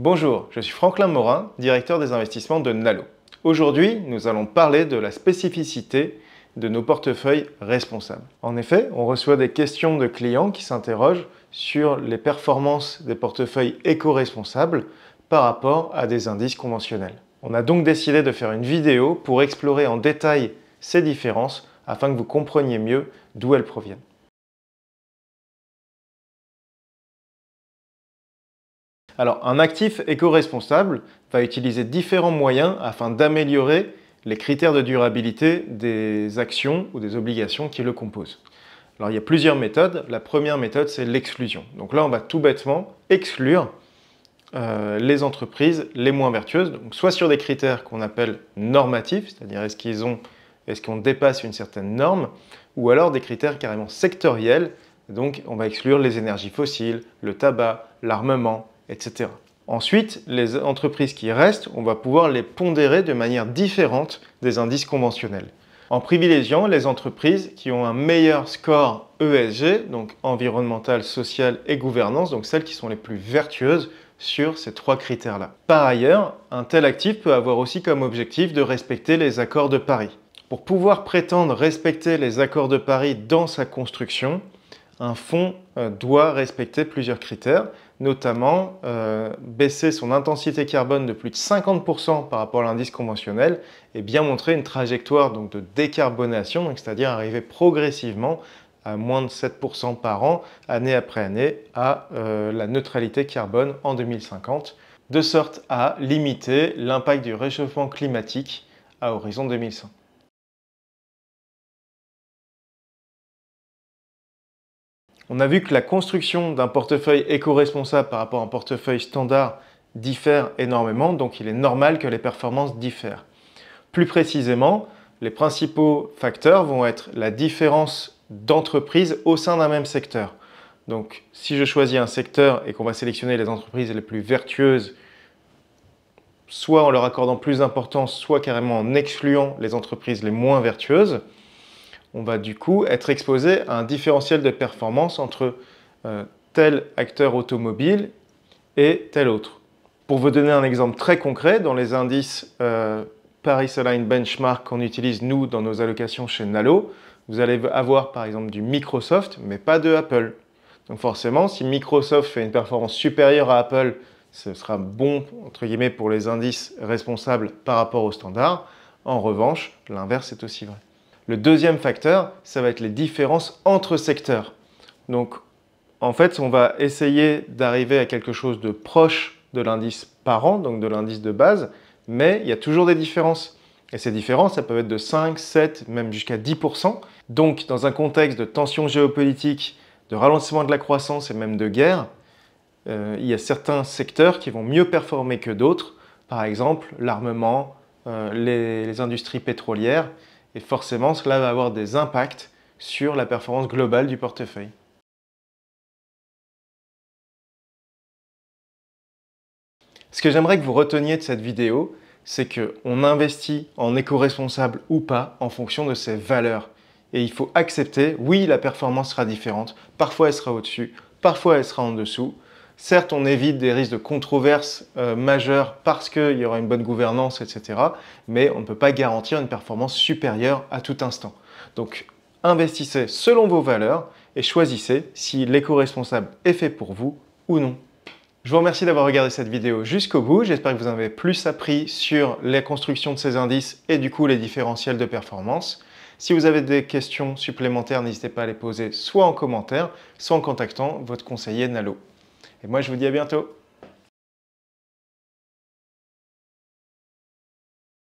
Bonjour, je suis Franklin Morin, directeur des investissements de Nalo. Aujourd'hui, nous allons parler de la spécificité de nos portefeuilles responsables. En effet, on reçoit des questions de clients qui s'interrogent sur les performances des portefeuilles éco-responsables par rapport à des indices conventionnels. On a donc décidé de faire une vidéo pour explorer en détail ces différences afin que vous compreniez mieux d'où elles proviennent. Alors, un actif éco-responsable va utiliser différents moyens afin d'améliorer les critères de durabilité des actions ou des obligations qui le composent. Alors, il y a plusieurs méthodes. La première méthode, c'est l'exclusion. Donc là, on va tout bêtement exclure euh, les entreprises les moins vertueuses, soit sur des critères qu'on appelle normatifs, c'est-à-dire est-ce qu'ils ont est-ce qu'on dépasse une certaine norme, ou alors des critères carrément sectoriels, donc on va exclure les énergies fossiles, le tabac, l'armement, etc. Ensuite, les entreprises qui restent, on va pouvoir les pondérer de manière différente des indices conventionnels, en privilégiant les entreprises qui ont un meilleur score ESG, donc environnemental, social et gouvernance, donc celles qui sont les plus vertueuses sur ces trois critères-là. Par ailleurs, un tel actif peut avoir aussi comme objectif de respecter les accords de Paris. Pour pouvoir prétendre respecter les accords de Paris dans sa construction, un fonds euh, doit respecter plusieurs critères, notamment euh, baisser son intensité carbone de plus de 50% par rapport à l'indice conventionnel et bien montrer une trajectoire donc, de décarbonation, c'est-à-dire arriver progressivement à moins de 7% par an, année après année, à euh, la neutralité carbone en 2050, de sorte à limiter l'impact du réchauffement climatique à horizon 2100. On a vu que la construction d'un portefeuille éco-responsable par rapport à un portefeuille standard diffère énormément, donc il est normal que les performances diffèrent. Plus précisément, les principaux facteurs vont être la différence d'entreprises au sein d'un même secteur. Donc si je choisis un secteur et qu'on va sélectionner les entreprises les plus vertueuses, soit en leur accordant plus d'importance, soit carrément en excluant les entreprises les moins vertueuses, on va du coup être exposé à un différentiel de performance entre euh, tel acteur automobile et tel autre. Pour vous donner un exemple très concret, dans les indices euh, Paris Align Benchmark qu'on utilise nous dans nos allocations chez Nalo, vous allez avoir par exemple du Microsoft, mais pas de Apple. Donc forcément, si Microsoft fait une performance supérieure à Apple, ce sera bon, entre guillemets, pour les indices responsables par rapport au standard. En revanche, l'inverse est aussi vrai. Le deuxième facteur, ça va être les différences entre secteurs. Donc, en fait, on va essayer d'arriver à quelque chose de proche de l'indice parent, donc de l'indice de base, mais il y a toujours des différences. Et ces différences, ça peut être de 5, 7, même jusqu'à 10%. Donc, dans un contexte de tension géopolitique, de ralentissement de la croissance et même de guerre, euh, il y a certains secteurs qui vont mieux performer que d'autres, par exemple l'armement, euh, les industries pétrolières, et forcément, cela va avoir des impacts sur la performance globale du portefeuille. Ce que j'aimerais que vous reteniez de cette vidéo, c'est qu'on investit en éco-responsable ou pas en fonction de ses valeurs. Et il faut accepter, oui, la performance sera différente, parfois elle sera au-dessus, parfois elle sera en dessous, Certes, on évite des risques de controverses euh, majeures parce qu'il y aura une bonne gouvernance, etc. Mais on ne peut pas garantir une performance supérieure à tout instant. Donc, investissez selon vos valeurs et choisissez si l'éco-responsable est fait pour vous ou non. Je vous remercie d'avoir regardé cette vidéo jusqu'au bout. J'espère que vous avez plus appris sur les constructions de ces indices et du coup les différentiels de performance. Si vous avez des questions supplémentaires, n'hésitez pas à les poser soit en commentaire, soit en contactant votre conseiller Nalo. Et moi, je vous dis à bientôt.